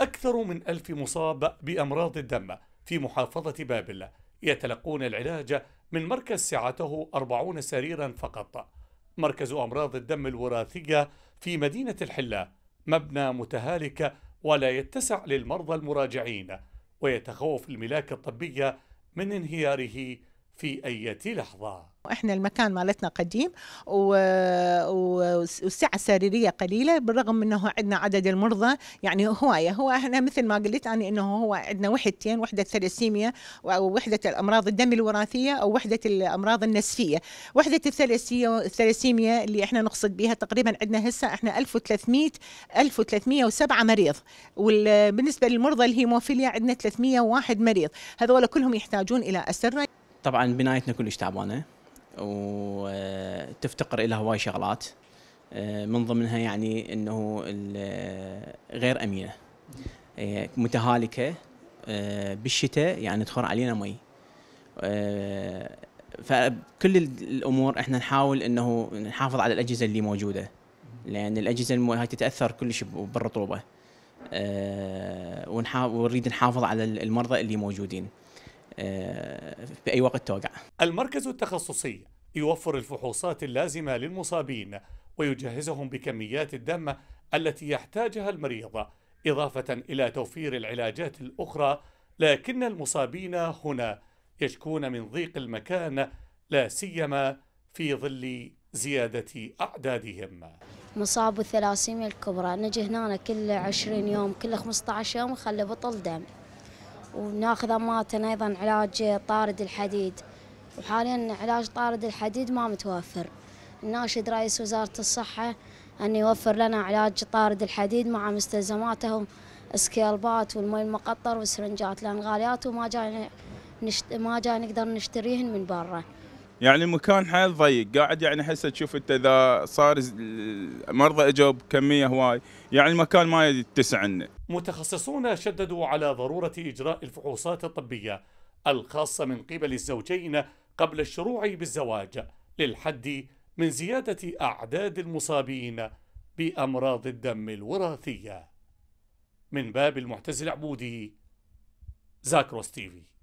أكثر من ألف مصاب بأمراض الدم في محافظة بابل يتلقون العلاج من مركز سعته 40 سريرا فقط مركز أمراض الدم الوراثية في مدينة الحلة مبنى متهالك ولا يتسع للمرضى المراجعين ويتخوف الملاك الطبية من انهياره في أي لحظة احنا المكان مالتنا قديم والسعه السريريه قليله بالرغم من انه عندنا عدد المرضى يعني هوايه هو احنا مثل ما قلت انا انه هو عندنا وحدتين وحده الثلاسيميا ووحده الامراض الدم الوراثيه او وحده الامراض النسفيه وحده الثلاسيميا اللي احنا نقصد بها تقريبا عندنا هسه احنا 1300 1307 مريض وبالنسبه للمرضى الهيموفيليا عندنا 301 مريض هذول كلهم يحتاجون الى اسره طبعا بنايتنا كلش تعبانه وتفتقر الى هواي شغلات آه، من ضمنها يعني انه آه، غير امينه آه، متهالكه بالشتاء يعني تخر علينا مي فكل الامور احنا نحاول انه نحافظ على الاجهزه اللي موجوده لان الاجهزه هاي تتاثر كلش بالرطوبه ونريد نحافظ على المرضى اللي موجودين آه، في أي وقت توقع المركز التخصصي يوفر الفحوصات اللازمة للمصابين ويجهزهم بكميات الدم التي يحتاجها المريض إضافة إلى توفير العلاجات الأخرى لكن المصابين هنا يشكون من ضيق المكان لا سيما في ظل زيادة أعدادهم مصاب الثلاسيميا الكبرى نجي هنا كل 20 يوم كل 15 يوم نخلي بطل دم وناخذ أماتنا أيضا علاج طارد الحديد وحاليا علاج طارد الحديد ما متوفر ناشد رئيس وزارة الصحة أن يوفر لنا علاج طارد الحديد مع مستلزماتهم اسكيالبات والمي المقطر والسرنجات لأن غاليات وما جاي نشت... ما جاي نقدر نشتريهن من برا يعني المكان حيل ضيق قاعد يعني هسه تشوف انت اذا صار مرضى اجوا بكميه هواي يعني المكان ما يتسع عنا. متخصصون شددوا على ضروره اجراء الفحوصات الطبيه الخاصه من قبل الزوجين قبل الشروع بالزواج للحد من زياده اعداد المصابين بامراض الدم الوراثيه. من باب المعتز العبودي زاكروس تيفي